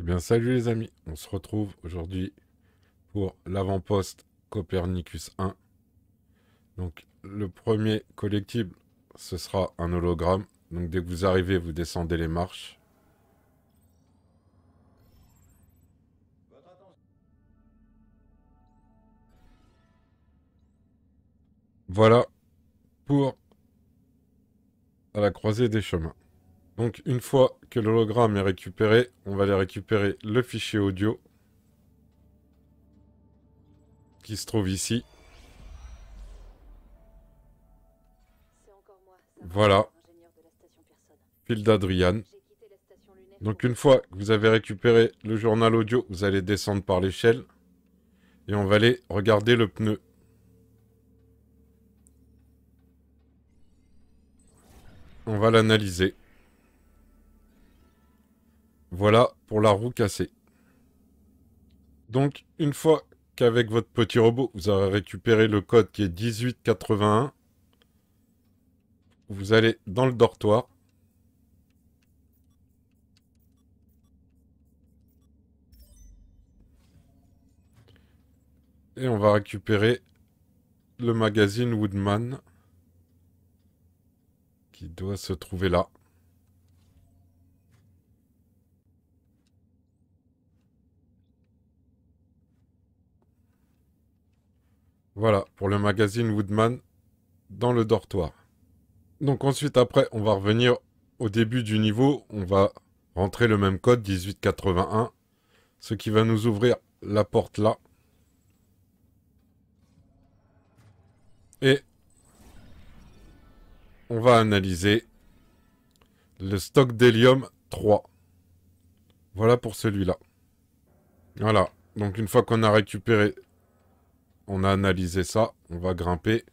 Eh bien, salut les amis, on se retrouve aujourd'hui pour l'avant-poste Copernicus 1. Donc, le premier collectible, ce sera un hologramme. Donc, dès que vous arrivez, vous descendez les marches. Voilà pour à la croisée des chemins. Donc une fois que l'hologramme est récupéré, on va aller récupérer le fichier audio qui se trouve ici. Voilà. Fil d'Adrian. Donc une fois que vous avez récupéré le journal audio, vous allez descendre par l'échelle et on va aller regarder le pneu. On va l'analyser. Voilà pour la roue cassée. Donc, une fois qu'avec votre petit robot, vous aurez récupéré le code qui est 1881, vous allez dans le dortoir. Et on va récupérer le magazine Woodman qui doit se trouver là. Voilà, pour le magazine Woodman dans le dortoir. Donc ensuite, après, on va revenir au début du niveau. On va rentrer le même code, 1881, ce qui va nous ouvrir la porte là. Et on va analyser le stock d'hélium 3. Voilà pour celui-là. Voilà, donc une fois qu'on a récupéré on a analysé ça. On va grimper.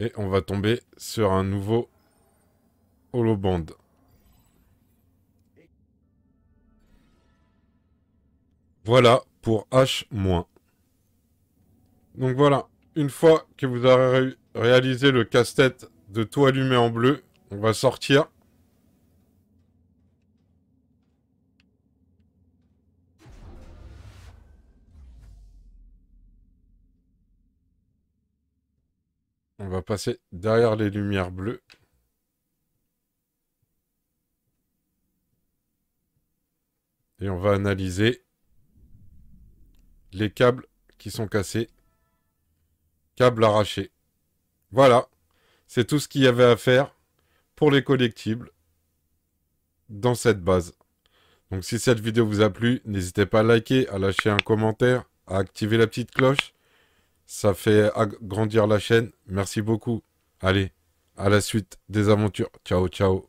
Et on va tomber sur un nouveau band. Voilà pour H-. Donc voilà, une fois que vous aurez réalisé le casse-tête de tout allumé en bleu, on va sortir. On va passer derrière les lumières bleues. Et on va analyser les câbles qui sont cassés. Câbles arrachés. Voilà. C'est tout ce qu'il y avait à faire pour les collectibles dans cette base. Donc si cette vidéo vous a plu, n'hésitez pas à liker, à lâcher un commentaire, à activer la petite cloche. Ça fait agrandir la chaîne. Merci beaucoup. Allez, à la suite des aventures. Ciao, ciao.